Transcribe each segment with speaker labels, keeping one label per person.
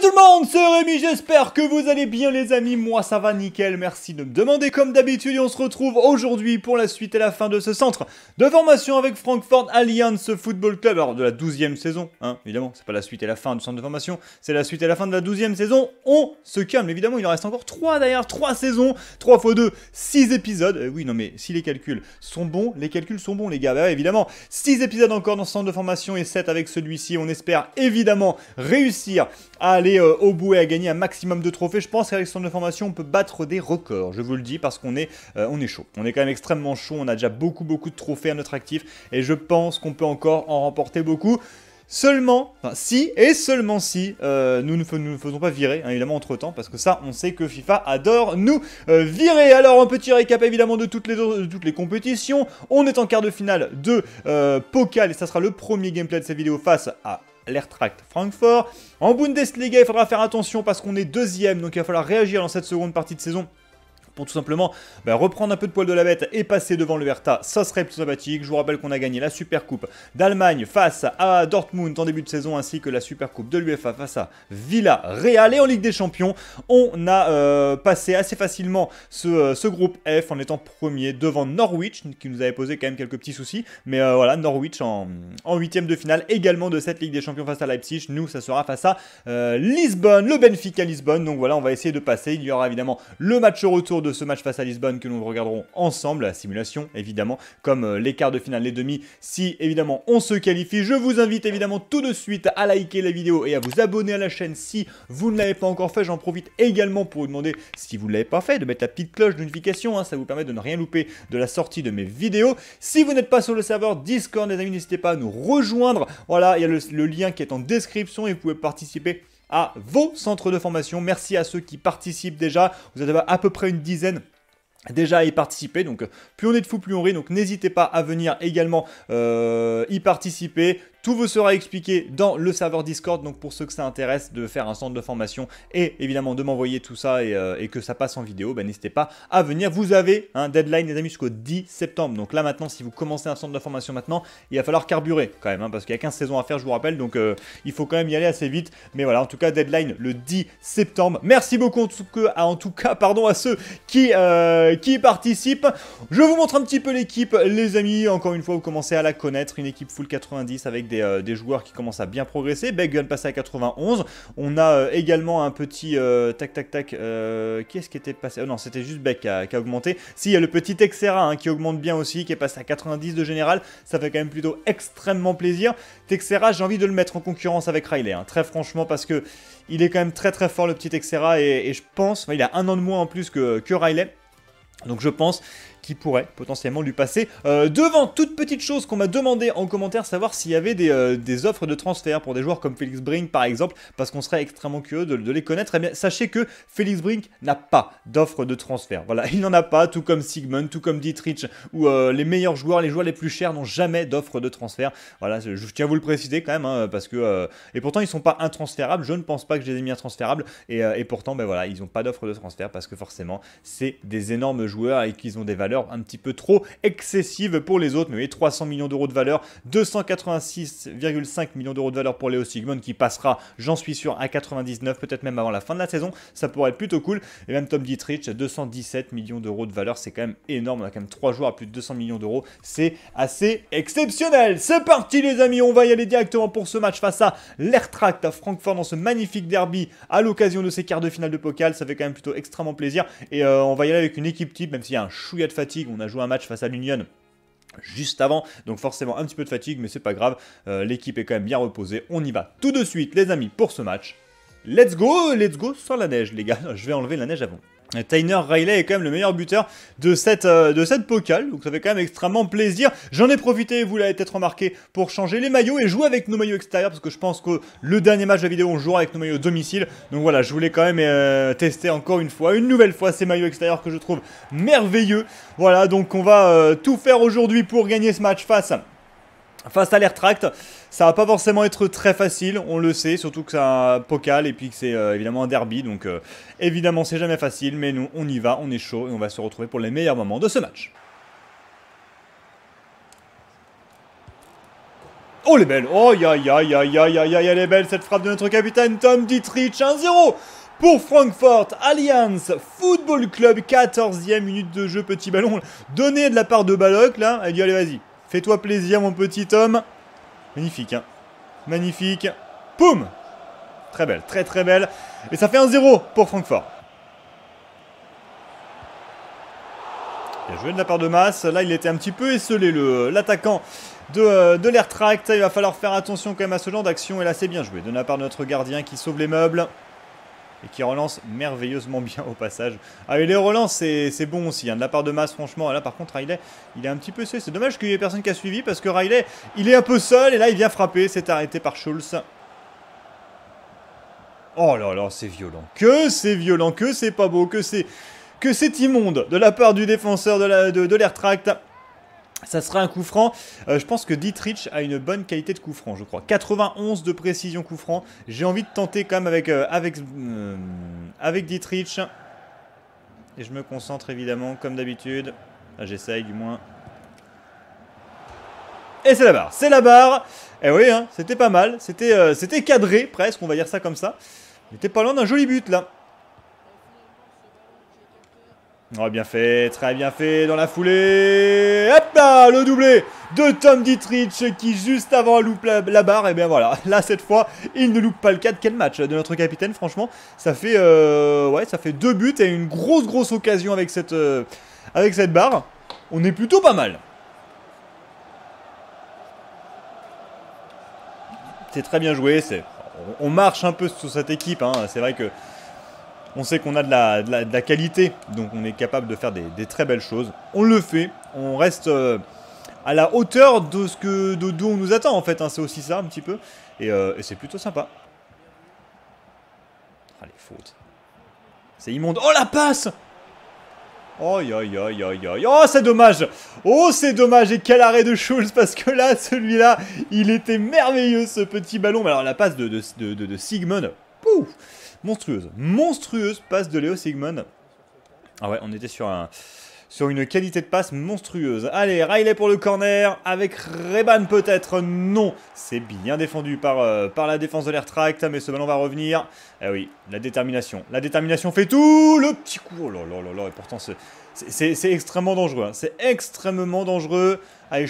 Speaker 1: tout le monde, c'est Rémi, j'espère que vous allez bien les amis, moi ça va nickel, merci de me demander comme d'habitude on se retrouve aujourd'hui pour la suite et la fin de ce centre de formation avec Frankfurt Alliance Football Club, alors de la 12 saison, hein, évidemment, c'est pas la suite et la fin du centre de formation, c'est la suite et la fin de la 12 saison, on se calme, évidemment il en reste encore 3 d'ailleurs, 3 saisons, 3 x 2, 6 épisodes, euh, oui non mais si les calculs sont bons, les calculs sont bons les gars, bah évidemment, 6 épisodes encore dans ce centre de formation et 7 avec celui-ci, on espère évidemment réussir à aller et euh, au bout et à gagner un maximum de trophées. Je pense qu'avec son information, formation, on peut battre des records. Je vous le dis parce qu'on est, euh, on est chaud. On est quand même extrêmement chaud. On a déjà beaucoup, beaucoup de trophées à notre actif. Et je pense qu'on peut encore en remporter beaucoup. Seulement, enfin si et seulement si euh, nous ne nous, faisons pas virer, hein, évidemment, entre temps, parce que ça, on sait que FIFA adore nous virer. Alors, un petit récap évidemment de toutes les, toutes les compétitions. On est en quart de finale de POCAL Pokal et ça sera le premier gameplay de cette vidéo face à Tract, Francfort. En Bundesliga, il faudra faire attention parce qu'on est deuxième, donc il va falloir réagir dans cette seconde partie de saison pour tout simplement bah, reprendre un peu de poil de la bête et passer devant le Hertha, ça serait plus sympathique. Je vous rappelle qu'on a gagné la Super Coupe d'Allemagne face à Dortmund en début de saison, ainsi que la Super Coupe de l'UFA face à Villa Real. Et en Ligue des Champions, on a euh, passé assez facilement euh, ce, groupe F en étant premier devant Norwich, qui nous avait posé quand même quelques petits soucis. Mais euh, voilà, Norwich en, huitième de finale également de cette Ligue des Champions face à Leipzig. Nous, ça sera face à Lisbonne, le Benfica Lisbonne. Donc voilà, on va essayer de passer. Il y aura évidemment le match retour de ce match face à Lisbonne que nous regarderons ensemble, la simulation évidemment, comme euh, les quarts de finale, les demi, si évidemment on se qualifie. Je vous invite évidemment tout de suite à liker la vidéo et à vous abonner à la chaîne si vous ne l'avez pas encore fait. J'en profite également pour vous demander, si vous ne l'avez pas fait, de mettre la petite cloche de notification, hein, ça vous permet de ne rien louper de la sortie de mes vidéos. Si vous n'êtes pas sur le serveur Discord, les amis, n'hésitez pas à nous rejoindre. Voilà, il y a le lien qui est en description et vous pouvez participer à vos centres de formation. Merci à ceux qui participent déjà. Vous avez à peu près une dizaine déjà à y participer. Donc euh, plus on est de fou plus on rit. Donc n'hésitez pas à venir également euh, y participer. Tout vous sera expliqué dans le serveur Discord, donc pour ceux que ça intéresse de faire un centre de formation et évidemment de m'envoyer tout ça et, euh, que ça passe en vidéo, ben, n'hésitez pas à venir. Vous avez un deadline les amis jusqu'au 10 septembre, donc là maintenant si vous commencez un centre de formation maintenant, il va falloir carburer quand même, hein, parce qu'il y a 15 saisons à faire je vous rappelle, donc euh, il faut quand même y aller assez vite. Mais voilà, en tout cas deadline le 10 septembre. Merci beaucoup en tout cas, en tout cas pardon, à ceux qui, euh, qui participent. Je vous montre un petit peu l'équipe les amis, encore une fois vous commencez à la connaître, une équipe full 90 avec euh, des, joueurs qui commencent à bien progresser. Beck vient de à 91. On a euh, également un petit euh, tac tac tac. quest ce qui était passé oh, Non, c'était juste Beck qui a, augmenté. Si, il y a le petit Texera hein, qui augmente bien aussi, qui est passé à 90 de général. Ça fait quand même plutôt extrêmement plaisir. Texera, j'ai envie de le mettre en concurrence avec Riley, hein, très franchement, parce que il est quand même très très fort le petit Texera et, je pense, il a un an de moins en plus que, que Riley. Donc je pense qui pourrait potentiellement lui passer euh, devant. Toute petite chose qu'on m'a demandé en commentaire, savoir s'il y avait euh, des, offres de transfert pour des joueurs comme Félix Brink par exemple, parce qu'on serait extrêmement curieux de, les connaître. et eh bien, sachez que Félix Brink n'a pas d'offre de transfert. Voilà, il n'en a pas, tout comme Sigmund, tout comme Dietrich, où euh, les meilleurs joueurs, les joueurs les plus chers n'ont jamais d'offre de transfert. Voilà, je, tiens à vous le préciser quand même, hein, parce que... et pourtant, ils sont pas intransférables, je ne pense pas que je les ai mis intransférables, et, et pourtant, ben voilà, ils n'ont pas d'offre de transfert, parce que forcément, c'est des énormes joueurs et qu'ils ont des valeurs un petit peu trop excessive pour les autres. Mais 300 millions d'euros de valeur, 286,5 millions d'euros de valeur pour Léo Sigmund qui passera, j'en suis sûr, à 99, peut-être même avant la fin de la saison. Ça pourrait être plutôt cool. Et même Tom Dietrich, 217 millions d'euros de valeur, c'est quand même énorme. On a quand même 3 joueurs à plus de 200 millions d'euros. C'est assez exceptionnel. C'est parti les amis, on va y aller directement pour ce match face à l'airtract à Francfort dans ce magnifique derby à l'occasion de ces quarts de finale de Pokal. Ça fait quand même plutôt extrêmement plaisir. Et euh, on va y aller avec une équipe type, même s'il y a un chouïa de fatigue on a joué un match face à l'Union juste avant. Donc forcément un petit peu de fatigue, mais c'est pas grave. Euh, l'équipe est quand même bien reposée. On y va tout de suite, les amis, pour ce match. Let's go, let's go sans la neige, les gars. Je vais enlever la neige avant. Tainer Riley est quand même le meilleur buteur de cette, euh, de cette donc ça fait quand même extrêmement plaisir. J'en ai profité, vous l'avez peut-être remarqué, pour changer les maillots et jouer avec nos maillots extérieurs, parce que je pense que le dernier match de la vidéo, on jouera avec nos maillots domicile. Donc voilà, je voulais quand même euh, tester encore une fois, une nouvelle fois, ces maillots extérieurs que je trouve merveilleux. Voilà, donc on va euh, tout faire aujourd'hui pour gagner ce match face à Face à l'air tract, ça va pas forcément être très facile, on le sait, surtout que c'est un pocal et puis que c'est euh, évidemment un derby, donc euh, évidemment c'est jamais facile, mais nous on y va, on est chaud et on va se retrouver pour les meilleurs moments de ce match. Oh les belles Oh ya ya ya ya ya ya ya les belles Cette frappe de notre capitaine Tom Dietrich 1-0 pour Francfort, Alliance Football Club, 14e minute de jeu, petit ballon donné de la part de Balloc, là, elle dit allez vas-y, Fais-toi plaisir, mon petit homme. Magnifique, hein. Magnifique. Poum Très belle, très très belle. Et ça fait un 0 pour Francfort. Bien joué de la part de masse Là, il était un petit peu esselé, euh, l'attaquant de, euh, de l'air tract. Il va falloir faire attention quand même à ce genre d'action. Et là, c'est bien joué de la part de notre gardien qui sauve les meubles et qui relance merveilleusement bien au passage. Ah, et les relances, c'est bon aussi, hein, de la part de Mass franchement. Là, par contre, Riley, il est un petit peu seul. C'est dommage qu'il n'y ait personne qui a suivi parce que Riley, il est un peu seul et là, il vient frapper. C'est arrêté par Schulz. Oh là là, c'est violent. Que c'est violent, que c'est pas beau, que c'est que c'est immonde de la part du défenseur de l'air de, tract. Ça sera un coup franc. Euh, je pense que Dietrich a une bonne qualité de coup franc, je crois. 91 de précision coup franc. J'ai envie de tenter quand même avec, euh, avec, euh, avec Dietrich. Et je me concentre évidemment, comme d'habitude. Ah, j'essaye du moins. Et c'est la barre. C'est la barre. Et eh oui, hein, c'était pas mal. C'était cadré presque, on va dire ça comme ça. On était pas loin d'un joli but là. Oh, bien fait, très bien fait dans la foulée. Hop là, le doublé de Tom Dietrich qui juste avant loupe la, barre. Et eh bien voilà, là cette fois, il ne loupe pas le 4. Quel match de notre capitaine, franchement. Ça fait, euh, ouais, ça fait deux buts et une grosse grosse occasion avec cette, euh, avec cette barre. On est plutôt pas mal. C'est très bien joué, c'est on marche un peu sur cette équipe. Hein. C'est vrai que on sait qu'on a de la, qualité, donc on est capable de faire des, très belles choses. On le fait, on reste euh, à la hauteur de ce que d'où on nous attend en fait. Hein, c'est aussi ça un petit peu, et, euh, c'est plutôt sympa. Allez, ah, faute. c'est immonde. Oh la passe Oh, oh c'est dommage Oh, c'est dommage Et quel arrêt de Schulz Parce que là, celui-là, il était merveilleux, ce petit ballon. Mais alors, la passe de, de, de, de Sigmund, pouf monstrueuse. Monstrueuse passe de Léo Sigmund. Ah ouais, on était sur un sur une qualité de passe monstrueuse. Allez, Riley pour le corner, avec Reban peut-être, non. C'est bien défendu par, euh, par la défense de l'air tract, mais ce ballon va revenir. Eh oui, la détermination. La détermination fait tout, le petit coup. Oh là là là là, et pourtant c'est extrêmement dangereux. Hein. C'est extrêmement dangereux. Allez,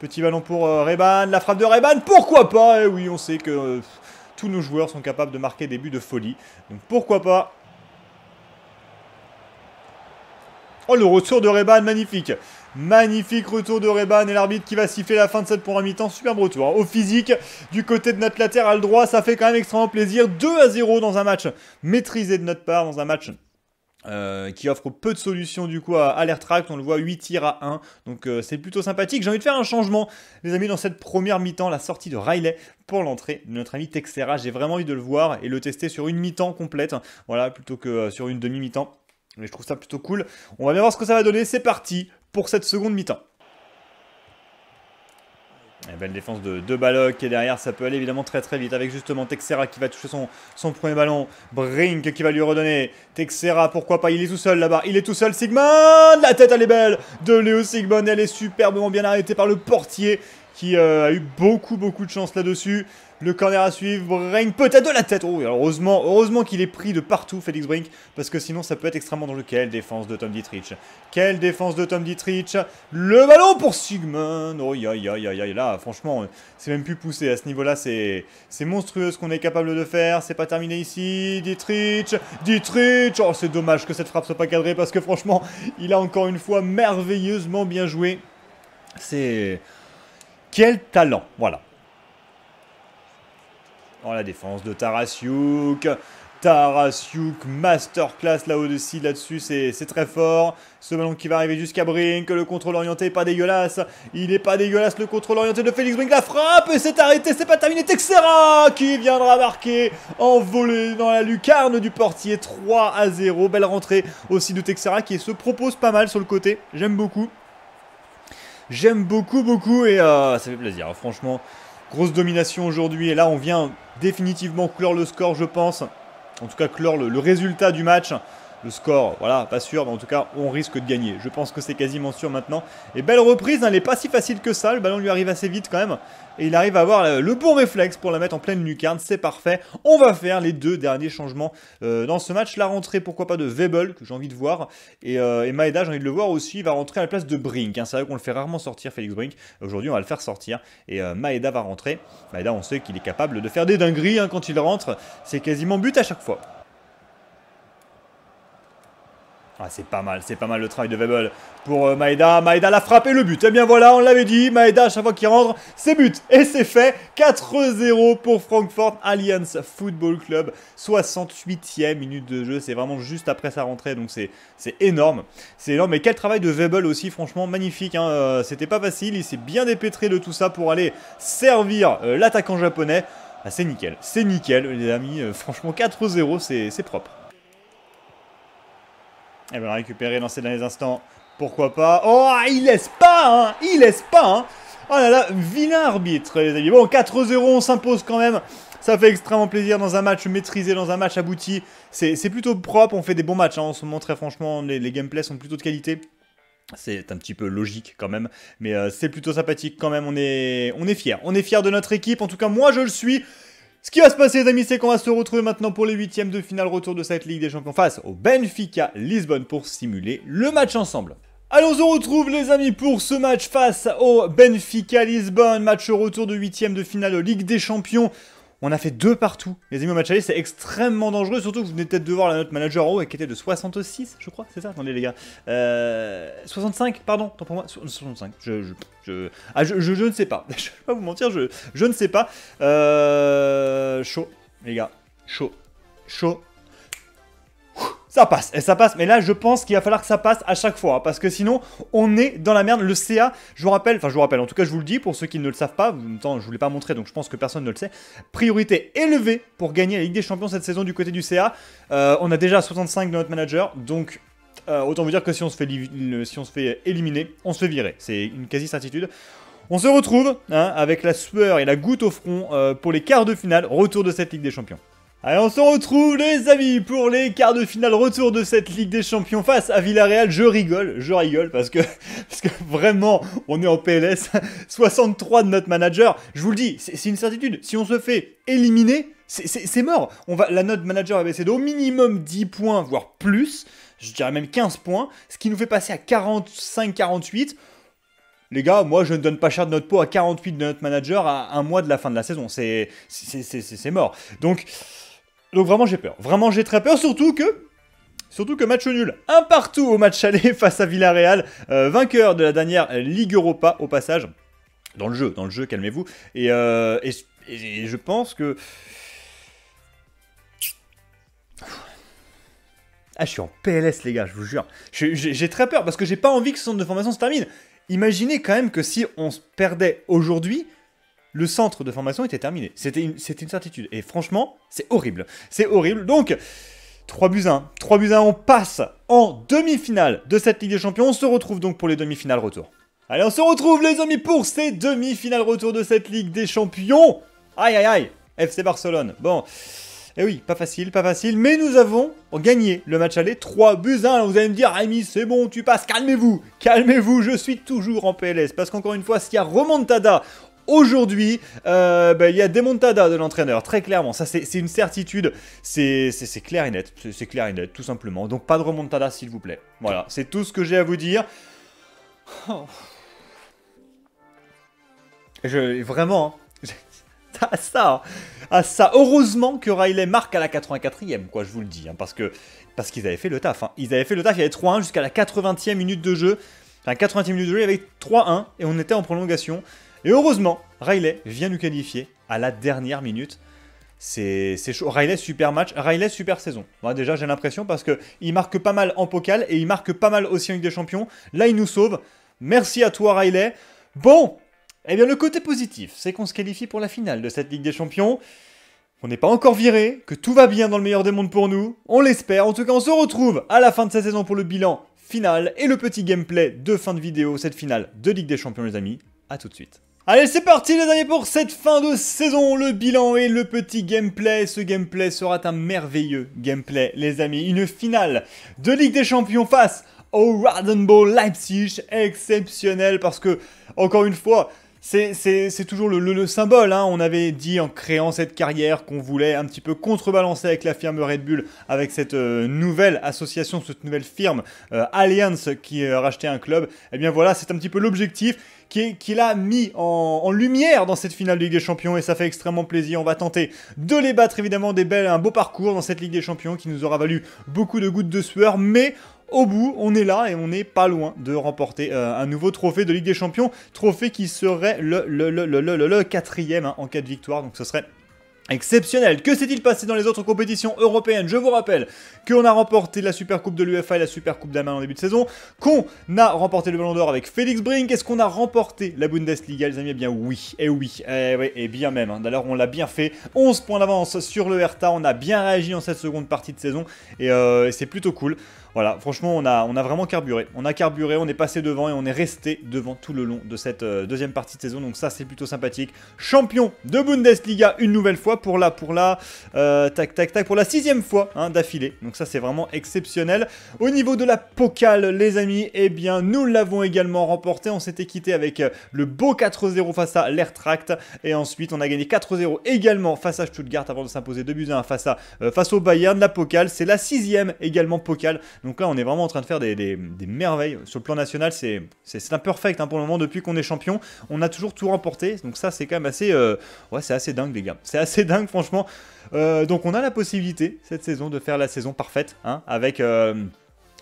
Speaker 1: petit ballon pour euh, Reban, la frappe de Reban, pourquoi pas Eh oui, on sait que... Euh, tous nos joueurs sont capables de marquer des buts de folie. Donc pourquoi pas Oh, le retour de Reban, magnifique. Magnifique retour de Reban et l'arbitre qui va siffler la fin de cette première mi-temps. Superbe retour. Hein. Au physique, du côté de notre latéral droit, ça fait quand même extrêmement plaisir. 2 à 0 dans un match maîtrisé de notre part, dans un match euh, qui offre peu de solutions du coup à, à on le voit 8 tirs à 1, donc euh, c'est plutôt sympathique. J'ai envie de faire un changement, les amis, dans cette première mi-temps, la sortie de Riley pour l'entrée de notre ami Texera. J'ai vraiment envie de le voir et le tester sur une mi-temps complète, voilà, plutôt que euh, sur une demi-mi-temps. Mais je trouve ça plutôt cool. On va bien voir ce que ça va donner, c'est parti pour cette seconde mi-temps belle défense de, deux Balog et derrière, ça peut aller évidemment très très vite avec justement Texera qui va toucher son, premier ballon, Brink qui va lui redonner, Texera pourquoi pas, il est tout seul là-bas, il est tout seul, Sigmund, la tête elle est belle de Léo Sigmund, elle est superbement bien arrêtée par le portier qui euh, a eu beaucoup beaucoup de chance là-dessus. Le corner à suivre, Brink peut-être de la tête. Oh, heureusement, heureusement qu'il est pris de partout, Félix Brink, parce que sinon ça peut être extrêmement dangereux. Quelle défense de Tom Dietrich Quelle défense de Tom Dietrich Le ballon pour Sigmund Oh, ya, là, franchement, c'est même plus poussé. À ce niveau-là, c'est monstrueux ce qu'on est capable de faire. C'est pas terminé ici. Dietrich Dietrich Oh, c'est dommage que cette frappe soit pas cadrée, parce que franchement, il a encore une fois merveilleusement bien joué. C'est... Quel talent Voilà. Oh la défense de Tarasyuk, Tarasiuk, masterclass là-haut dessus, là-dessus, c'est très fort. Ce ballon qui va arriver jusqu'à Brink, le contrôle orienté pas dégueulasse. Il n'est pas dégueulasse le contrôle orienté de Félix Brink, la frappe et c'est arrêté, c'est pas terminé. Texera qui viendra marquer en dans la lucarne du portier 3 à 0. Belle rentrée aussi de Texera qui se propose pas mal sur le côté, j'aime beaucoup. J'aime beaucoup, beaucoup et euh, ça fait plaisir, hein, franchement. Grosse domination aujourd'hui. Et là, on vient définitivement clore le score, je pense. En tout cas, clore le, résultat du match. Le score, voilà, pas sûr, mais en tout cas, on risque de gagner. Je pense que c'est quasiment sûr maintenant. Et belle reprise, hein, elle n'est pas si facile que ça. Le ballon lui arrive assez vite quand même. Et il arrive à avoir euh, le bon réflexe pour la mettre en pleine lucarne. C'est parfait. On va faire les deux derniers changements euh, dans ce match. La rentrée, pourquoi pas, de Webel, que j'ai envie de voir. Et, euh, Maeda, j'ai envie de le voir aussi. Il va rentrer à la place de Brink. Hein. C'est vrai qu'on le fait rarement sortir, Félix Brink. Aujourd'hui, on va le faire sortir. Et Maeda va rentrer. Maeda, on sait qu'il est capable de faire des dingueries hein, quand il rentre. C'est quasiment but à chaque fois. Ah, c'est pas mal, c'est pas mal le travail de Webel pour euh, Maeda. Maeda l'a frappé le but. eh bien voilà, on l'avait dit, Maeda à chaque fois qu'il rentre, c'est but. Et c'est fait, 4-0 pour Frankfurt Alliance Football Club. 68e minute de jeu, c'est vraiment juste après sa rentrée, donc c'est énorme. C'est énorme, mais quel travail de Webel aussi, franchement, magnifique. Hein. Euh, c'était pas facile, il s'est bien dépêtré de tout ça pour aller servir euh, l'attaquant japonais. Ah, c'est nickel, c'est nickel les amis, franchement 4-0, c'est propre. Elle va la récupérer, dans ces derniers instants. Pourquoi pas Oh, ah, il laisse pas, hein Il laisse pas, hein! Oh là là, vilain arbitre, les amis. Bon, 4-0, on s'impose quand même. Ça fait extrêmement plaisir dans un match maîtrisé, dans un match abouti. C'est plutôt propre, on fait des bons matchs. En hein. ce moment, très franchement, les, les gameplays sont plutôt de qualité. C'est un petit peu logique quand même, mais euh, c'est plutôt sympathique quand même. On est, on est fiers. On est fier de notre équipe. En tout cas, moi, je le suis. Ce qui va se passer les amis, c'est qu'on va se retrouver maintenant pour les huitièmes de finale retour de cette Ligue des Champions face au Benfica Lisbonne pour simuler le match ensemble. Allons on se retrouve les amis pour ce match face au Benfica Lisbonne, match retour de huitièmes de finale de Ligue des Champions. On a fait deux partout. Les amis, au match aller, c'est extrêmement dangereux, surtout que vous venez peut-être de voir la note manager en haut, qui était de 66, je crois, c'est ça Attendez, les gars. 65, euh, pardon, tant pour moi, 65. Ah, je, je, je, ne sais pas. Je vais pas vous mentir, je, je ne sais pas. Euh, chaud, les gars, chaud, chaud, ça passe, et ça passe, mais là je pense qu'il va falloir que ça passe à chaque fois, hein, parce que sinon on est dans la merde. Le CA, je vous rappelle, enfin je vous rappelle, en tout cas je vous le dis pour ceux qui ne le savent pas, en même temps je vous l'ai pas montré donc je pense que personne ne le sait. Priorité élevée pour gagner la Ligue des Champions cette saison du côté du CA. Euh, on a déjà 65 de notre manager, donc euh, autant vous dire que si on, se fait si on se fait éliminer, on se fait virer, c'est une quasi-certitude. On se retrouve hein, avec la sueur et la goutte au front euh, pour les quarts de finale, retour de cette Ligue des Champions. Allez, on se retrouve les amis pour les quarts de finale retour de cette Ligue des Champions face à Villarreal. Je rigole, je rigole parce que, parce que vraiment, on est en PLS. 63 de notre manager. Je vous le dis, c'est une certitude. Si on se fait éliminer, c'est mort. On va, la note manager va baisser d'au minimum 10 points, voire plus. Je dirais même 15 points. Ce qui nous fait passer à 45-48. Les gars, moi je ne donne pas cher de notre peau à 48 de notre manager à un mois de la fin de la saison. C'est mort. Donc... Donc vraiment j'ai peur. Vraiment j'ai très peur, surtout que Surtout que match nul, un partout au match aller face à Villarreal, euh, vainqueur de la dernière Ligue Europa au passage. Dans le jeu, dans le jeu, calmez-vous. Et, euh, et, je pense que... Ah, je suis en PLS les gars, je vous jure. J'ai très peur parce que j'ai pas envie que ce centre de formation se termine. Imaginez quand même que si on se perdait aujourd'hui, le centre de formation était terminé. C'était une, une certitude. Et franchement, c'est horrible. C'est horrible. Donc, 3 buts 1. 3 buts 1, on passe en demi-finale de cette Ligue des Champions. On se retrouve donc pour les demi-finales retour. Allez, on se retrouve les amis pour ces demi-finales retour de cette Ligue des Champions. Aïe aïe aïe, FC Barcelone. Bon, eh oui, pas facile, pas facile, mais nous avons gagné le match aller 3 buts 1. vous allez me dire, Rémi, c'est bon, tu passes, calmez-vous, calmez-vous, je suis toujours en PLS. Parce qu'encore une fois, s'il y a remontada Aujourd'hui, euh, bah, il y a montadas de l'entraîneur, très clairement. Ça, c'est une certitude. C'est clair et net. C'est clair et net, tout simplement. Donc, pas de remontada, s'il vous plaît. Voilà, c'est tout ce que j'ai à vous dire. Oh. Je, vraiment, hein. à ça, hein. à ça. Heureusement que Riley marque à la 84e, quoi, je vous le dis, hein, parce que parce qu'ils avaient fait le taf. Ils avaient fait le taf, il y avait 3-1 jusqu'à la 80e minute de jeu. Enfin, 80e minute de jeu, il y avait 3-1 et on était en prolongation. Et heureusement, Riley vient nous qualifier à la dernière minute. C'est chaud. Riley, super match. Riley, super saison. déjà, j'ai l'impression parce qu'il marque pas mal en pocal et il marque pas mal aussi en Ligue des Champions. Là, il nous sauve. Merci à toi, Riley. Bon, eh bien, le côté positif, c'est qu'on se qualifie pour la finale de cette Ligue des Champions. On n'est pas encore viré, que tout va bien dans le meilleur des mondes pour nous. On l'espère. En tout cas, on se retrouve à la fin de cette saison pour le bilan final et le petit gameplay de fin de vidéo, cette finale de Ligue des Champions, les amis. A tout de suite. Allez, c'est parti les amis pour cette fin de saison, le bilan et le petit gameplay. Ce gameplay sera un merveilleux gameplay les amis. Une finale de Ligue des Champions face au Radenbow Leipzig, exceptionnel parce que, encore une fois, c'est toujours le, symbole. Hein. On avait dit en créant cette carrière qu'on voulait un petit peu contrebalancer avec la firme Red Bull, avec cette euh, nouvelle association, cette nouvelle firme euh, Allianz, qui euh, rachetait un club. Et eh bien voilà, c'est un petit peu l'objectif qu'il a mis en, lumière dans cette finale de Ligue des Champions et ça fait extrêmement plaisir. On va tenter de les battre évidemment, des belles, un beau parcours dans cette Ligue des Champions qui nous aura valu beaucoup de gouttes de sueur, mais au bout, on est là et on n'est pas loin de remporter euh, un nouveau trophée de Ligue des Champions. Trophée qui serait le, quatrième hein, en cas de victoire. Donc ce serait exceptionnel. Que s'est-il passé dans les autres compétitions européennes Je vous rappelle qu'on a remporté la Super Coupe de l'UFA et la Super Coupe d'Allemagne en début de saison, qu'on a remporté le Ballon d'Or avec Félix Brink, est-ce qu'on a remporté la Bundesliga les amis Eh bien oui, et eh eh oui, et, bien même. Hein. D'ailleurs on l'a bien fait, 11 points d'avance sur le Hertha, on a bien réagi en cette seconde partie de saison et euh, c'est plutôt cool. Voilà, franchement, on a, on a vraiment carburé. On a carburé, on est passé devant et on est resté devant tout le long de cette euh, deuxième partie de saison. Donc ça, c'est plutôt sympathique. Champion de Bundesliga une nouvelle fois pour la, pour la, euh, tac, tac, tac, pour la sixième fois hein, d'affilée. Donc ça, c'est vraiment exceptionnel. Au niveau de la Pokal, les amis, eh bien, nous l'avons également remporté. On s'était quitté avec euh, le beau 4-0 face à tract Et ensuite, on a gagné 4-0 également face à Stuttgart avant de s'imposer 2 buts 1 face, à, face au Bayern. La Pokal, c'est la sixième également Pokal donc là, on est vraiment en train de faire des, merveilles. Sur le plan national, c'est un hein, pour le moment. Depuis qu'on est champion, on a toujours tout remporté. Donc ça, c'est quand même assez, euh, ouais, c'est assez dingue, les gars. C'est assez dingue, franchement. Euh, donc on a la possibilité cette saison de faire la saison parfaite hein, avec. Euh,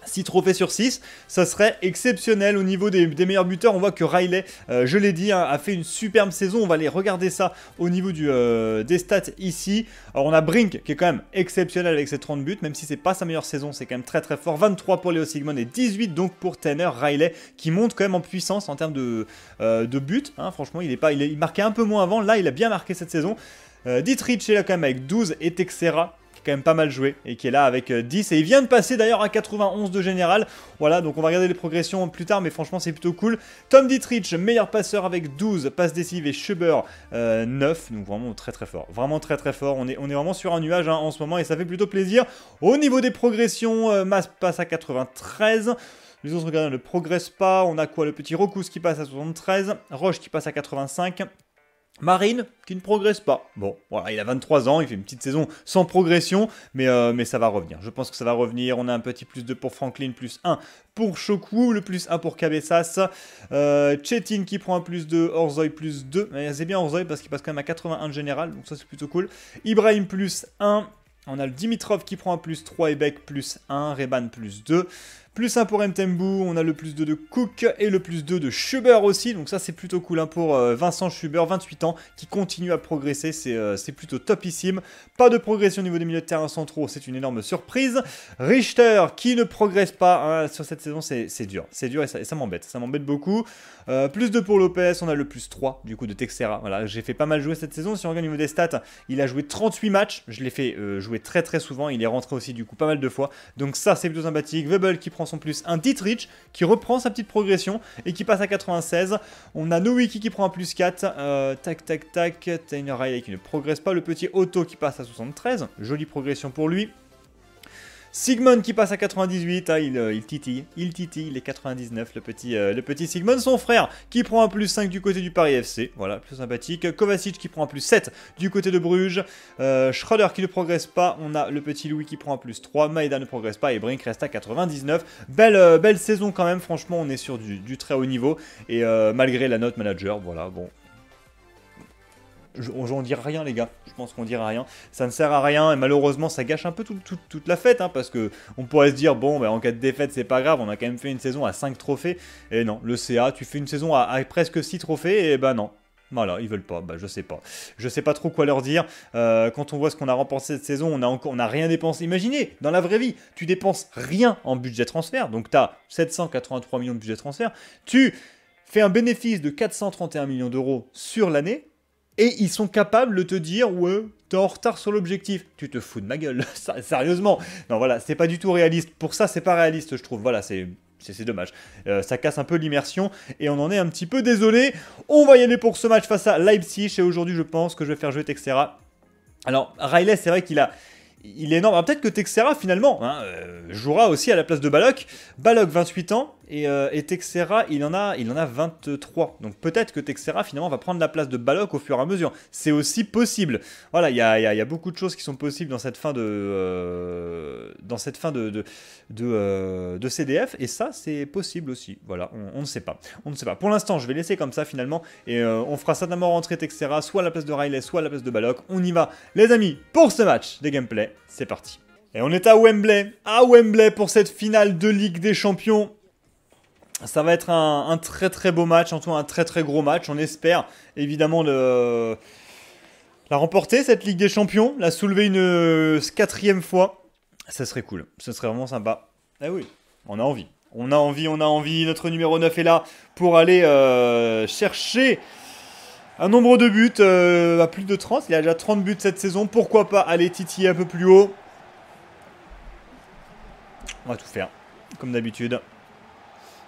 Speaker 1: 6 trophées sur 6, ça serait exceptionnel au niveau des, meilleurs buteurs. On voit que Riley, euh, je l'ai dit, hein, a fait une superbe saison. On va aller regarder ça au niveau du, euh, des stats ici. Alors on a Brink qui est quand même exceptionnel avec ses 30 buts, même si c'est pas sa meilleure saison, c'est quand même très très fort. 23 pour Leo Sigmund et 18 donc pour Tanner Riley qui monte quand même en puissance en termes de, euh, buts. Hein. franchement, il est pas, il, marquait un peu moins avant. Là, il a bien marqué cette saison. Ditrich Dietrich est là quand même avec 12 et Texera quand même pas mal joué et qui est là avec 10. Euh, et il vient de passer d'ailleurs à 91 de général. Voilà, donc on va regarder les progressions plus tard, mais franchement c'est plutôt cool. Tom Dietrich, meilleur passeur avec 12, passe décisive et Schuber 9. Euh, donc vraiment très très fort. Vraiment très très fort. On est, on est vraiment sur un nuage hein, en ce moment et ça fait plutôt plaisir. Au niveau des progressions, euh, Mas passe à 93. Les autres, gardiens ne progressent pas. On a quoi Le petit Rokus qui passe à 73, Roche qui passe à 85, Marine, qui ne progresse pas. Bon, voilà, il a 23 ans, il fait une petite saison sans progression, mais, euh, mais ça va revenir. Je pense que ça va revenir. On a un petit plus 2 pour Franklin, plus 1 pour Shoku, le plus 1 pour Cabezas. Euh, Chetin qui prend un plus 2, Orzoy plus 2. C'est bien Orzoy parce qu'il passe quand même à 81 de général, donc ça c'est plutôt cool. Ibrahim plus 1. On a le Dimitrov qui prend un plus 3, Ebek plus 1, Reban plus 2. Plus 1 pour Mtembu, on a le plus 2 de Cook et le plus 2 de Schubert aussi. Donc ça c'est plutôt cool hein, pour euh, Vincent Schubert 28 ans, qui continue à progresser. Euh, c'est plutôt topissime. Pas de progression au niveau des milieux de terrain centraux, c'est une énorme surprise. Richter qui ne progresse pas hein, sur cette saison, c'est dur. C'est dur et ça, m'embête. Ça m'embête beaucoup. Euh, plus 2 pour Lopez, on a le plus 3 du coup de Texera. Voilà, j'ai fait pas mal jouer cette saison. Si on regarde au niveau des stats, il a joué 38 matchs. Je l'ai fait jouer très très souvent. Il est rentré aussi du coup pas mal de fois. Donc ça c'est plutôt sympathique. Webel qui prend son plus. Un Dietrich qui reprend sa petite progression et qui passe à 96. On a wiki qui prend un plus 4. Euh, tac, tac, tac. Tainer Riley qui ne progresse pas. Le petit Otto qui passe à 73. Jolie progression pour lui. Sigmund qui passe à 98, hein, il il, euh, il, titille, il est 99, le petit, euh, le petit Sigmund, son frère qui prend un plus 5 du côté du Paris FC, voilà, plus sympathique, Kovacic qui prend un plus 7 du côté de Bruges, euh, Schroeder qui ne progresse pas, on a le petit Louis qui prend un plus 3, Maeda ne progresse pas et Brink reste à 99, belle, belle saison quand même, franchement on est sur du très haut niveau, et malgré la note manager, voilà, bon, je, on dira rien, les gars. Je pense qu'on dira rien. Ça ne sert à rien. Et malheureusement, ça gâche un peu toute la fête. Hein, parce que on pourrait se dire, bon, ben, en cas de défaite, c'est pas grave. On a quand même fait une saison à 5 trophées. Et non, le CA, tu fais une saison à, presque 6 trophées. Et ben non, voilà, ils veulent pas, bah, je sais pas. Je sais pas trop quoi leur dire. Euh, quand on voit ce qu'on a remporté cette saison, on a on a rien dépensé. Imaginez, dans la vraie vie, tu dépenses rien en budget transfert, donc tu as 783 millions de budget transfert, tu fais un bénéfice de 431 millions d'euros sur l'année, et ils sont capables de te dire ouais t'es en retard sur l'objectif tu te fous de ma gueule sérieusement non voilà c'est pas du tout réaliste pour ça c'est pas réaliste je trouve voilà c'est c'est dommage. Euh, ça casse un peu l'immersion et on en est un petit peu désolé. On va y aller pour ce match face à Leipzig et aujourd'hui je pense que je vais faire jouer Texera. Alors Riley c'est vrai qu'il a, il est énorme. Peut-être que Texera, finalement, hein, euh, jouera aussi à la place de Balok. Balok, 28 ans, euh, et, Texera, il en, a, il en a 23. Donc peut-être que Texera, finalement, va prendre la place de Balok au fur et à mesure. C'est aussi possible. Voilà, il y a, y a, beaucoup de choses qui sont possibles dans cette fin de, euh, dans cette fin de, de, euh, CDF. Et ça, c'est possible aussi. Voilà, on, ne sait pas. On ne sait pas. Pour l'instant, je vais laisser comme ça, finalement. Et on fera certainement rentrer Texera, soit à la place de Riley, soit à la place de Balok. On y va, les amis, pour ce match des gameplay. C'est parti. Et on est à Wembley. À Wembley pour cette finale de Ligue des Champions. Ça va être un, très très beau match, en tout cas un très très gros match. On espère évidemment la remporter, cette Ligue des Champions, la soulever une euh, quatrième fois. Ça serait cool, ce serait vraiment sympa. Eh oui, on a envie. On a envie, on a envie. Notre numéro 9 est là pour aller euh, chercher un nombre de buts euh, à plus de 30. Il a déjà 30 buts cette saison. Pourquoi pas aller titiller un peu plus haut On va tout faire, comme d'habitude.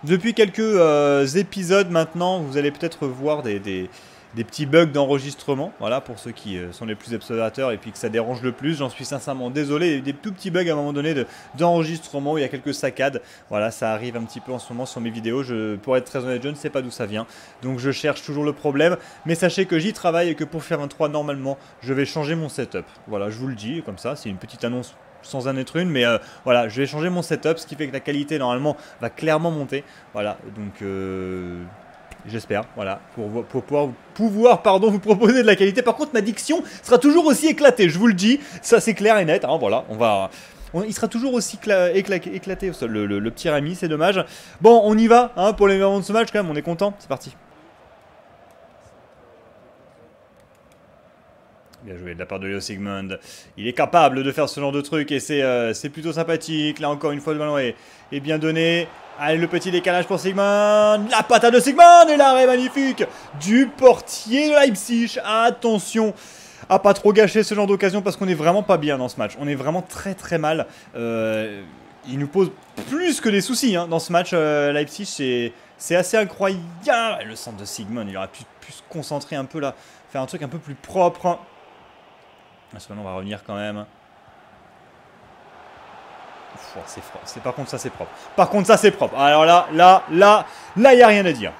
Speaker 1: Depuis quelques euh, épisodes maintenant, vous allez peut-être voir des, petits bugs d'enregistrement. Voilà, pour ceux qui euh, sont les plus observateurs et puis que ça dérange le plus, j'en suis sincèrement désolé. des tout petits bugs à un moment donné d'enregistrement où il y a quelques saccades. Voilà, ça arrive un petit peu en ce moment sur mes vidéos. Je, pour être très honnête, je ne sais pas d'où ça vient. Donc je cherche toujours le problème. Mais sachez que j'y travaille et que pour faire un 3, normalement, je vais changer mon setup. Voilà, je vous le dis comme ça. C'est une petite annonce sans en être une, mais euh, voilà, je vais changer mon setup, ce qui fait que la qualité normalement va clairement monter. Voilà, donc euh, j'espère, voilà, pour, pour pouvoir, pouvoir, pardon, vous proposer de la qualité. Par contre, ma diction sera toujours aussi éclatée, je vous le dis, ça c'est clair et net. Hein, voilà, on va, il sera toujours aussi éclaté, le, petit Rémi, c'est dommage. Bon, on y va hein, pour les moments de ce match quand même, on est content, c'est parti. Bien joué de la part de Leo Sigmund. Il est capable de faire ce genre de truc et c'est euh, plutôt sympathique. Là encore une fois, le ballon est, bien donné. Allez, le petit décalage pour Sigmund. La patate de Sigmund et l'arrêt magnifique du portier de Leipzig. Attention à pas trop gâcher ce genre d'occasion parce qu'on est vraiment pas bien dans ce match. On est vraiment très très mal. Euh, il nous pose plus que des soucis hein, dans ce match. Euh, Leipzig, c'est assez incroyable. Le centre de Sigmund, il aurait pu, pu se concentrer un peu là, faire un truc un peu plus propre. Hein. Ah, on va revenir quand même. C'est par contre ça c'est propre. Par contre ça c'est propre. Alors là, là, là, là il n'y a rien à dire.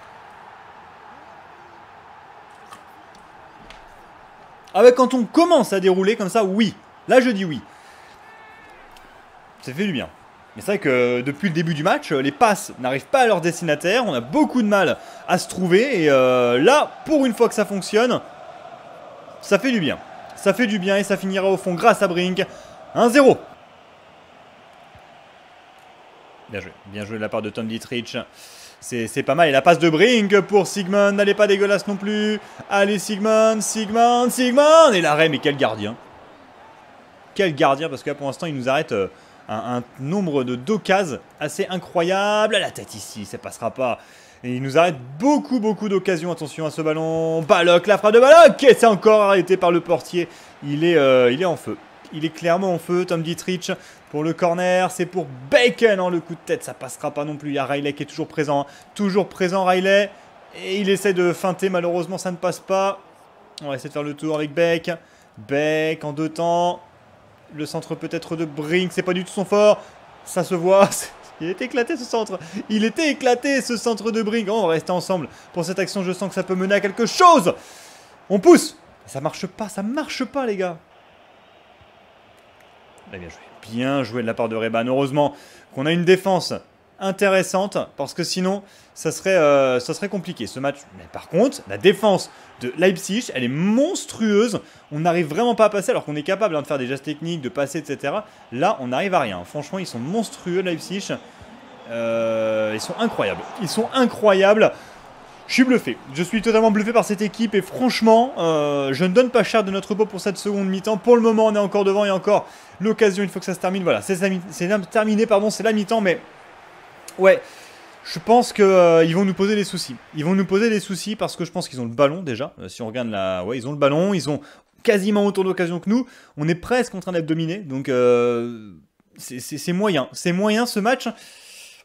Speaker 1: Ah Avec quand on commence à dérouler comme ça, oui. Là je dis oui. Ça fait du bien. Mais c'est vrai que depuis le début du match, les passes n'arrivent pas à leur destinataire. On a beaucoup de mal à se trouver. Et euh, là, pour une fois que ça fonctionne, ça fait du bien. Ça fait du bien et ça finira au fond grâce à Brink. 1-0. Bien joué. Bien joué de la part de Tom Dietrich. C'est pas mal. Et la passe de Brink pour Sigmund. N'allez pas dégueulasse non plus. Allez, Sigmund, Sigmund, Sigmund. Et l'arrêt, mais quel gardien. Quel gardien, parce que là, pour l'instant, il nous arrête euh, un, un nombre de deux cases assez incroyable. À la tête ici, ça passera pas. Et il nous arrête beaucoup, beaucoup d'occasions. Attention à ce ballon. Baloc, la frappe de Baloc. Et c'est encore arrêté par le portier. Il est, euh, il est en feu. Il est clairement en feu, Tom Dietrich, pour le corner. C'est pour Bacon. Hein. le coup de tête, ça passera pas non plus. Il y a Riley qui est toujours présent. Toujours présent, Riley. Et il essaie de feinter. Malheureusement, ça ne passe pas. On va essayer de faire le tour avec Beck. Beck en deux temps. Le centre peut-être de Brink. C'est pas du tout son fort. Ça se voit. Il était éclaté ce centre. Il était éclaté ce centre de brigands oh, on va rester ensemble pour cette action. Je sens que ça peut mener à quelque chose. On pousse. Ça marche pas, ça marche pas, les gars. bien joué. Bien joué de la part de Reban. Heureusement qu'on a une défense intéressante parce que sinon ça serait, euh, ça serait compliqué ce match. Mais par contre, la défense de Leipzig, elle est monstrueuse. On n'arrive vraiment pas à passer alors qu'on est capable hein, de faire des gestes techniques, de passer, etc. Là, on n'arrive à rien. Franchement, ils sont monstrueux, Leipzig. Euh, ils sont incroyables. Ils sont incroyables. Je suis bluffé. Je suis totalement bluffé par cette équipe et franchement, euh, je ne donne pas cher de notre pot pour cette seconde mi-temps. Pour le moment, on est encore devant et encore l'occasion il faut que ça se termine. Voilà, c'est terminé, pardon, c'est la mi-temps, mais Ouais, je pense qu'ils euh, vont nous poser des soucis. Ils vont nous poser des soucis parce que je pense qu'ils ont le ballon déjà. Euh, si on regarde là, Ouais, ils ont le ballon, ils ont quasiment autant d'occasions que nous. On est presque en train d'être dominé, donc euh, c'est moyen. C'est moyen ce match.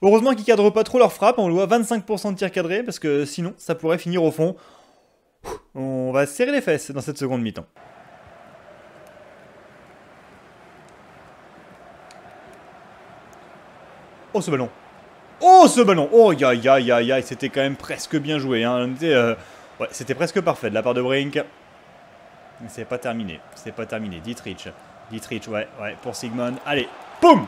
Speaker 1: Heureusement qu'ils cadrent pas trop leur frappe, on le voit 25% de tirs cadrés, parce que sinon ça pourrait finir au fond. On va serrer les fesses dans cette seconde mi-temps. Oh ce ballon Oh, ce ballon Oh, ya, ya, ya, ya, c'était quand même presque bien joué. Hein. Euh, c'était presque parfait de la part de Brink. Mais C'est pas terminé, c'est pas terminé. Dietrich, Dietrich, ouais, ouais, pour Sigmund. Allez, poum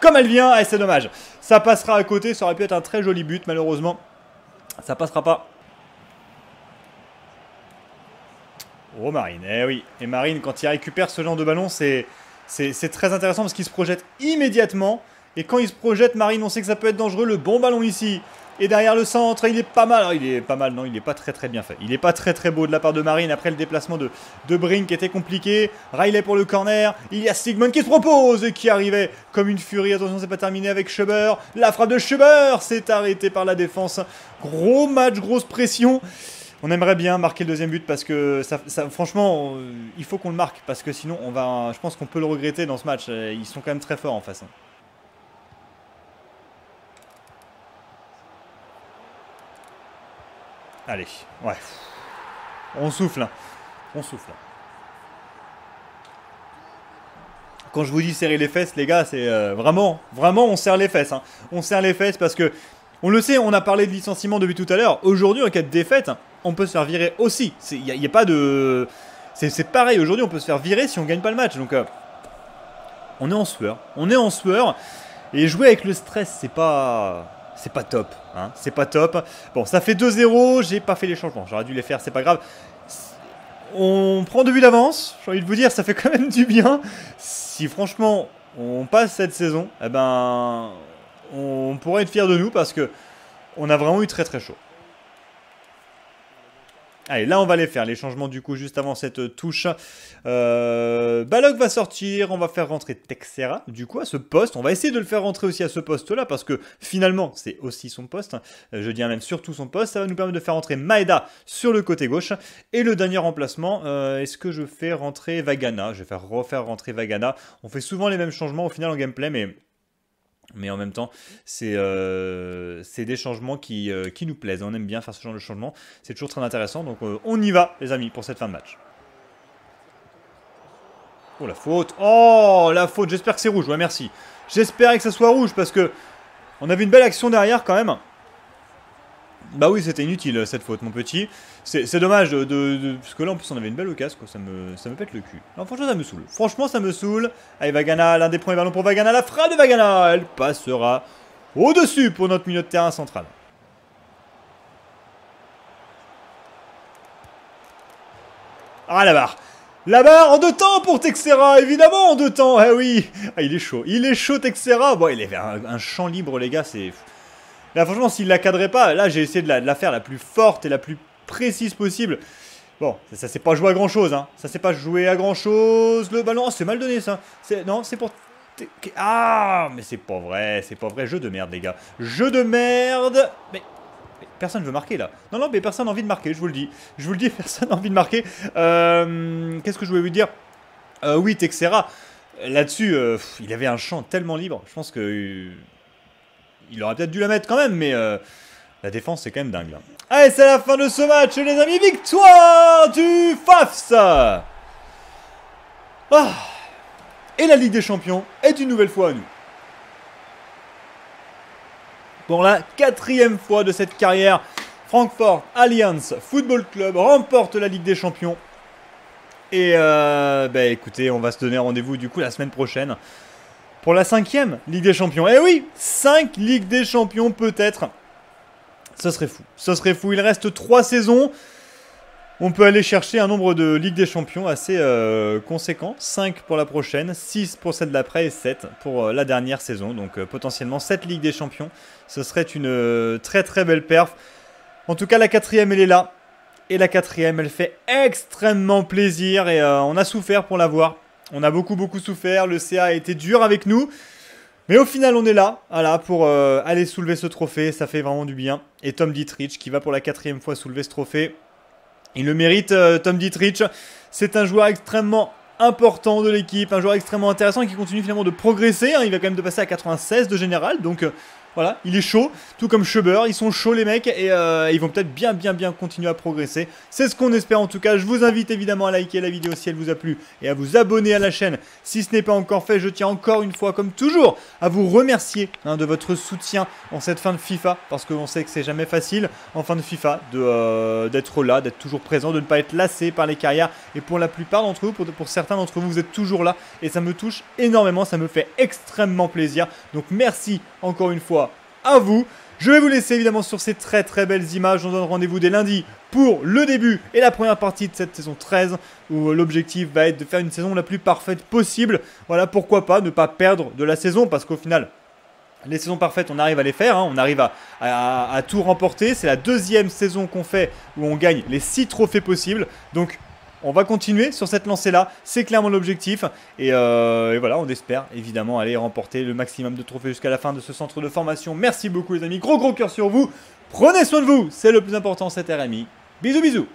Speaker 1: Comme elle vient, c'est dommage. Ça passera à côté, ça aurait pu être un très joli but, malheureusement. Ça passera pas. Oh, Marine, eh oui. Et Marine, quand il récupère ce genre de ballon, c'est très intéressant parce qu'il se projette immédiatement. Et quand il se projette, Marine, on sait que ça peut être dangereux. Le bon ballon ici. Et derrière le centre, il est pas mal. Ah, il est pas mal, non, il est pas très très bien fait. Il est pas très très beau de la part de Marine. Après le déplacement de, de Brink était compliqué. Riley pour le corner. Il y a Sigmund qui se propose et qui arrivait comme une furie. Attention, c'est pas terminé avec Schuber. La frappe de Schuber s'est arrêtée par la défense. Gros match, grosse pression. On aimerait bien marquer le deuxième but parce que franchement, euh, il faut qu'on le marque parce que sinon, on va, je pense qu'on peut le regretter dans ce match. Ils sont quand même très forts en face. Hein. Allez, ouais. On souffle. Hein. On souffle. Quand je vous dis serrer les fesses, les gars, c'est euh, vraiment, vraiment, on serre les fesses. Hein. On serre les fesses parce que, on le sait, on a parlé de licenciement depuis tout à l'heure. Aujourd'hui, en cas de défaite, on peut se faire virer aussi. Il n'y a, pas de. C'est pareil, aujourd'hui, on peut se faire virer si on gagne pas le match. Donc, euh, on est en sueur. On est en sueur. Et jouer avec le stress, c'est pas c'est pas top. Hein, c'est pas top. Bon, ça fait 2-0. J'ai pas fait les changements. J'aurais dû les faire, c'est pas grave. On prend de buts d'avance. J'ai envie de vous dire, ça fait quand même du bien. Si franchement, on passe cette saison, eh ben, on pourrait être fier de nous parce que on a vraiment eu très très chaud. Allez, là, on va les faire, les changements du coup, juste avant cette euh, touche. Euh, Balog va sortir, on va faire rentrer Texera, du coup, à ce poste. On va essayer de le faire rentrer aussi à ce poste-là, parce que finalement, c'est aussi son poste. Euh, je dis même surtout son poste. Ça va nous permettre de faire rentrer Maeda sur le côté gauche. Et le dernier remplacement, est-ce que je fais rentrer Vagana Je vais faire refaire rentrer Vagana. On fait souvent les mêmes changements au final en gameplay, mais mais en même temps, c'est euh, des changements euh, qui, nous plaisent. On aime bien faire ce genre de changement. C'est toujours très intéressant. Donc euh, on y va, les amis, pour cette fin de match. Oh, la faute. Oh, la faute. J'espère que c'est rouge. Ouais, merci. J'espère que ça soit rouge parce que on avait une belle action derrière quand même. Bah oui, c'était inutile cette faute, mon petit. C'est dommage, de, parce que là en plus on avait une belle occasion, quoi. Ça me, pète le cul. franchement, ça me saoule. Franchement, ça me saoule. Allez, Vagana, l'un des premiers ballons pour Vagana. La frappe de Vagana, elle passera au-dessus pour notre milieu de terrain central. Ah, la barre. La barre en deux temps pour Texera, évidemment en deux temps. eh oui, ah, il est chaud. Il est chaud, Texera. Bon, il est un, un champ libre, les gars. C'est. Là, franchement, s'il la cadrait pas, là, j'ai essayé de de la faire la plus forte et la plus précise possible. Bon, ça, ça s'est pas joué à grand chose, hein. Ça s'est pas joué à grand chose. Le ballon, oh, c'est mal donné ça. Non, c'est pour. Ah, mais c'est pas vrai, c'est pas vrai. Jeu de merde, les gars. Jeu de merde. Mais personne veut marquer là. Non, non, mais personne n'a envie de marquer, je vous le dis. Je vous le dis, personne n'a envie de marquer. Euh, qu'est-ce que je voulais vous dire euh, Oui, Texera, là-dessus, euh, il avait un champ tellement libre. Je pense que. il aurait peut-être dû la mettre quand même, mais. La défense, c'est quand même dingue, hein. Allez, c'est la fin de ce match, les amis. Victoire du Fafs ah. Et la Ligue des Champions est une nouvelle fois à nous. Pour la quatrième fois de cette carrière, Francfort Alliance Football Club remporte la Ligue des Champions. Et euh, ben, écoutez, on va se donner rendez-vous du coup la semaine prochaine pour la cinquième Ligue des Champions. Eh oui, Cinq Ligues des Champions peut-être ça serait fou. Ça serait fou. Il reste trois saisons. On peut aller chercher un nombre de Ligue des Champions assez euh, conséquent. 5 pour la prochaine, 6 pour celle d'après et 7 pour euh, la dernière saison. Donc euh, potentiellement 7 Ligue des Champions. Ce serait une très très belle perf. En tout cas, la quatrième, elle est là. Et la quatrième, elle fait extrêmement plaisir. Et on a souffert pour l'avoir, On a beaucoup beaucoup souffert. Le CA a été dur avec nous. Mais au final, on est là, pour euh, aller soulever ce trophée, ça fait vraiment du bien. Et Tom Dietrich, qui va pour la quatrième fois soulever ce trophée, il le mérite, euh, Tom Dietrich. C'est un joueur extrêmement important de l'équipe, un joueur extrêmement intéressant qui continue finalement de progresser. Hein. Il va quand même de passer à 96 de général, donc euh, voilà, il est chaud, tout comme Schubert, ils sont chauds les mecs et euh, ils vont peut-être bien bien bien continuer à progresser. C'est ce qu'on espère en tout cas. Je vous invite évidemment à liker la vidéo si elle vous a plu et à vous abonner à la chaîne si ce n'est pas encore fait. Je tiens encore une fois, comme toujours, à vous remercier hein, de votre soutien en cette fin de FIFA parce qu'on sait que c'est jamais facile en fin de FIFA euh, d'être là, d'être toujours présent, de ne pas être lassé par les carrières. Et pour la plupart d'entre vous, pour, pour certains d'entre vous, vous êtes toujours là et ça me touche énormément, ça me fait extrêmement plaisir. Donc merci encore une fois à vous. Je vais vous laisser évidemment sur ces très très belles images. On donne rendez-vous dès lundi pour le début et la première partie de cette saison 13 où euh, l'objectif va être de faire une saison la plus parfaite possible. Voilà pourquoi pas ne pas perdre de la saison parce qu'au final les saisons parfaites, on arrive à les faire, hein. on arrive à, tout remporter. C'est la deuxième saison qu'on fait où on gagne les 6 trophées possibles. Donc on va continuer sur cette lancée-là. C'est clairement l'objectif. Euh, et, voilà, on espère évidemment aller remporter le maximum de trophées jusqu'à la fin de ce centre de formation. Merci beaucoup les amis. Gros gros cœur sur vous. Prenez soin de vous. C'est le plus important, cette RMI. Bisous bisous.